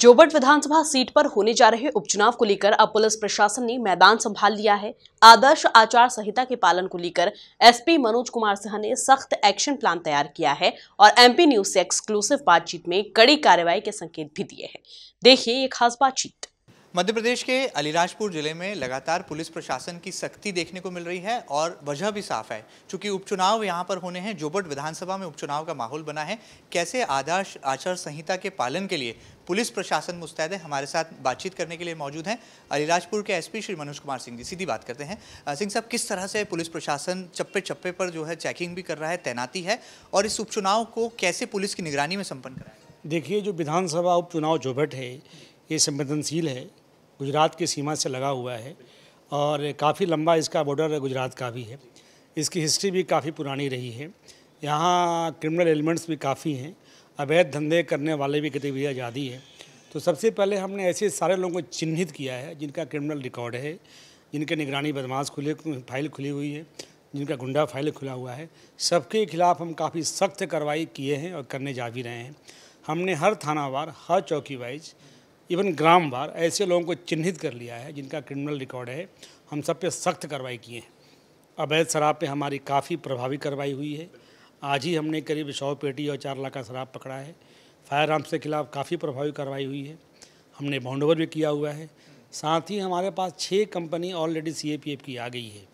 जोबट विधानसभा seat पर होने जा रहे उपचुनाव को लेकर अब पुलिस प्रशासन ने मैदान संभाल लिया है आदर्श आचार संहिता के पालन को लेकर एसपी मनोज कुमार सिन्हा ने सख्त एक्शन प्लान तैयार किया है और एमपी न्यूज से एक्सक्लूसिव बातचीत में कड़ी कार्रवाई के संकेत भी दिए हैं देखिए ये खास बातचीत मध्य प्रदेश के अलीराजपुर जिले में लगातार पुलिस प्रशासन की सख्ती देखने को मिल रही है और वजह भी साफ है चूंकि उपचुनाव यहां पर होने हैं जोबट विधानसभा में उपचुनाव का माहौल बना है कैसे आदर्श आचार संहिता के पालन के लिए पुलिस प्रशासन मुस्तैद है हमारे साथ बातचीत करने के लिए मौजूद हैं अलीराजपुर के एसपी श्री मनोज कुमार सिंह जी सीधी बात करते हैं सिंह साहब किस तरह से पुलिस प्रशासन चप्पे चप्पे पर जो है चेकिंग भी कर रहा है तैनाती है और इस उपचुनाव को कैसे पुलिस की निगरानी में संपन्न कराया देखिए जो विधानसभा उपचुनाव जोबट है ये संवेदनशील है गुजरात की सीमा से लगा हुआ है और काफ़ी लंबा इसका बॉर्डर गुजरात का भी है इसकी हिस्ट्री भी काफ़ी पुरानी रही है यहाँ क्रिमिनल एलिमेंट्स भी काफ़ी हैं अवैध धंधे करने वाले भी गतिविधियाँ ज़्यादा हैं तो सबसे पहले हमने ऐसे सारे लोगों को चिन्हित किया है जिनका क्रिमिनल रिकॉर्ड है जिनके निगरानी बदमाश खुले फाइल खुली हुई है जिनका गुंडा फाइल खुला हुआ है सबके खिलाफ हम काफ़ी सख्त कार्रवाई किए हैं और करने जा भी रहे हैं हमने हर थानावार हर चौकी वाइज इवन ग्राम बार ऐसे लोगों को चिन्हित कर लिया है जिनका क्रिमिनल रिकॉर्ड है हम सब पे सख्त कार्रवाई किए हैं अवैध शराब पे हमारी काफ़ी प्रभावी कार्रवाई हुई है आज ही हमने करीब सौ पेटी और चार लाख का शराब पकड़ा है फायर आर्म्स के खिलाफ काफ़ी प्रभावी कार्रवाई हुई है हमने बाउंडोवर भी किया हुआ है साथ ही हमारे पास छः कंपनी ऑलरेडी सी की आ गई है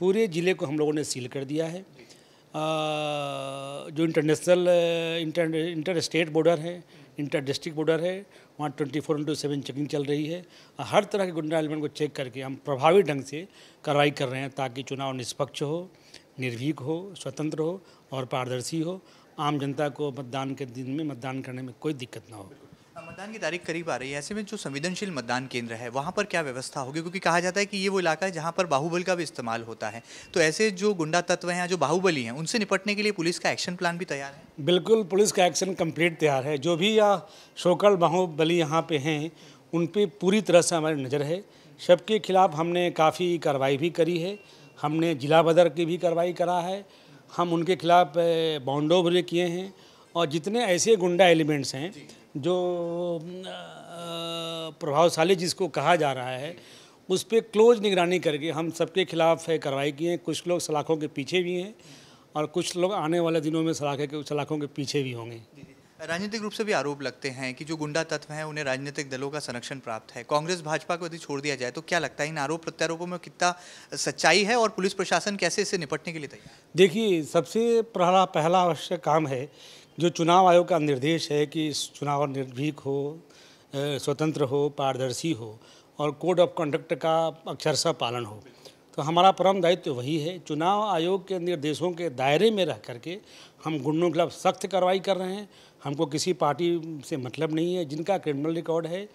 पूरे ज़िले को हम लोगों ने सील कर दिया है जो international inter inter state border है इंटर डिस्ट्रिक्ट बॉर्डर है वहाँ twenty four into seven checking चल रही है हर तरह के गुंडा एलिमेंट को चेक करके हम प्रभावी ढंग से कार्रवाई कर रहे हैं ताकि चुनाव निष्पक्ष हो निर्भीक हो स्वतंत्र हो और पारदर्शी हो आम जनता को मतदान के दिन में मतदान करने में कोई दिक्कत ना हो मतदान की तारीख करीब आ रही है ऐसे में जो संवेदनशील मतदान केंद्र है वहाँ पर क्या व्यवस्था होगी क्योंकि कहा जाता है कि ये वो इलाका है जहाँ पर बाहुबल का भी इस्तेमाल होता है तो ऐसे जो गुंडा तत्व हैं जो बाहुबली हैं उनसे निपटने के लिए पुलिस का एक्शन प्लान भी तैयार है बिल्कुल पुलिस का एक्शन कम्प्लीट तैयार है जो भी यह शोकल बाहुबली यहाँ पर हैं उन पर पूरी तरह से हमारी नज़र है सबके खिलाफ हमने काफ़ी कार्रवाई भी करी है हमने जिला बदर की भी कार्रवाई करा है हम उनके खिलाफ बाउंडो भी किए हैं और जितने ऐसे गुंडा एलिमेंट्स हैं जो प्रभावशाली जिसको कहा जा रहा है उस पर क्लोज निगरानी करके हम सबके खिलाफ है कार्रवाई की है कुछ लोग सलाखों के पीछे भी हैं और कुछ लोग आने वाले दिनों में सलाखे के सलाखों के पीछे भी होंगे राजनीतिक रूप से भी आरोप लगते हैं कि जो गुंडा तत्व हैं उन्हें राजनीतिक दलों का संरक्षण प्राप्त है कांग्रेस भाजपा को यदि छोड़ दिया जाए तो क्या लगता है इन आरोप प्रत्यारोपों में कितना सच्चाई है और पुलिस प्रशासन कैसे इससे निपटने के लिए तैयार देखिए सबसे पहला पहला आवश्यक काम है जो चुनाव आयोग का निर्देश है कि इस चुनाव निर्भीक हो स्वतंत्र हो पारदर्शी हो और कोड ऑफ कंडक्ट का अक्षरशा पालन हो तो हमारा परम दायित्व तो वही है चुनाव आयोग के निर्देशों के दायरे में रह करके हम गुंडों के खिलाफ सख्त कार्रवाई कर रहे हैं हमको किसी पार्टी से मतलब नहीं है जिनका क्रिमिनल रिकॉर्ड है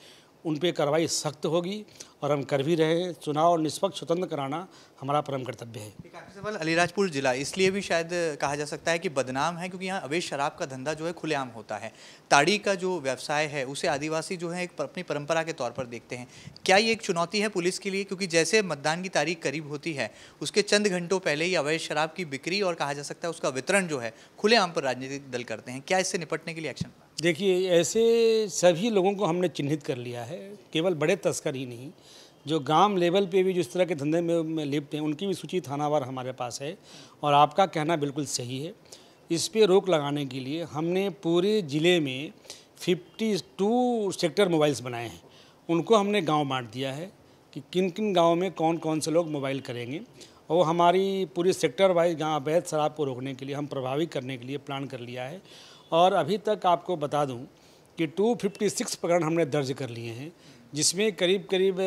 उन पर कार्रवाई सख्त होगी और हम कर भी रहे हैं चुनाव और निष्पक्ष स्वतंत्र कराना हमारा परम कर्तव्य है सवाल अलीराजपुर जिला इसलिए भी शायद कहा जा सकता है कि बदनाम है क्योंकि यहाँ अवैध शराब का धंधा जो है खुलेआम होता है ताड़ी का जो व्यवसाय है उसे आदिवासी जो है एक अपनी परंपरा के तौर पर देखते हैं क्या ये एक चुनौती है पुलिस के लिए क्योंकि जैसे मतदान की तारीख करीब होती है उसके चंद घंटों पहले ही अवैध शराब की बिक्री और कहा जा सकता है उसका वितरण जो है खुलेआम पर राजनीतिक दल करते हैं क्या इससे निपटने के लिए एक्शन देखिए ऐसे सभी लोगों को हमने चिन्हित कर लिया है केवल बड़े तस्कर ही नहीं जो गांव लेवल पे भी जिस तरह के धंधे में, में लिप्त हैं उनकी भी सूची थानावार हमारे पास है और आपका कहना बिल्कुल सही है इस पर रोक लगाने के लिए हमने पूरे ज़िले में 52 सेक्टर मोबाइल्स बनाए हैं उनको हमने गांव बांट दिया है कि किन किन गाँव में कौन कौन से लोग मोबाइल करेंगे वो हमारी पूरी सेक्टर वाइज जहाँ अवैध शराब को रोकने के लिए हम प्रभावी करने के लिए प्लान कर लिया है और अभी तक आपको बता दूँ कि 256 प्रकरण हमने दर्ज कर लिए हैं जिसमें करीब करीब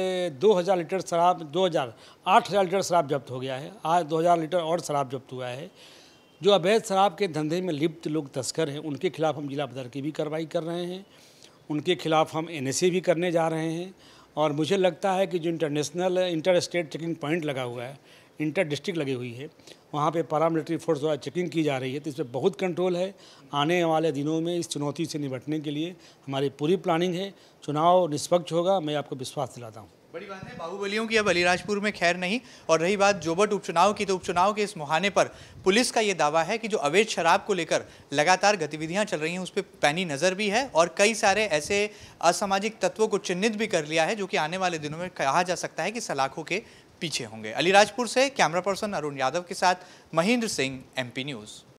2000 लीटर शराब 2000 8000 लीटर शराब जब्त हो गया है आज 2000 लीटर और शराब जब्त हुआ है जो अवैध शराब के धंधे में लिप्त लोग तस्कर हैं उनके खिलाफ हम जिला पदर की भी कार्रवाई कर रहे हैं उनके खिलाफ हम एन भी करने जा रहे हैं और मुझे लगता है कि जो international inter state checking point लगा हुआ है इंटर डिस्ट्रिक्ट लगी हुई है वहाँ पे पैरामिलिट्री फोर्स द्वारा चेकिंग की जा रही है तो इस पर बहुत कंट्रोल है आने वाले दिनों में इस चुनौती से निपटने के लिए हमारी पूरी प्लानिंग है चुनाव निष्पक्ष होगा मैं आपको विश्वास दिलाता हूँ बड़ी बात है बाहुबलियों की अब अलीराजपुर में खैर नहीं और रही बात जोबट उपचुनाव की तो उपचुनाव के इस मुहाने पर पुलिस का ये दावा है कि जो अवैध शराब को लेकर लगातार गतिविधियां चल रही हैं उस पर पैनी नज़र भी है और कई सारे ऐसे असामाजिक तत्वों को चिन्हित भी कर लिया है जो कि आने वाले दिनों में कहा जा सकता है कि सलाखों के पीछे होंगे अलीराजपुर से कैमरा पर्सन अरुण यादव के साथ महेंद्र सिंह एमपी न्यूज़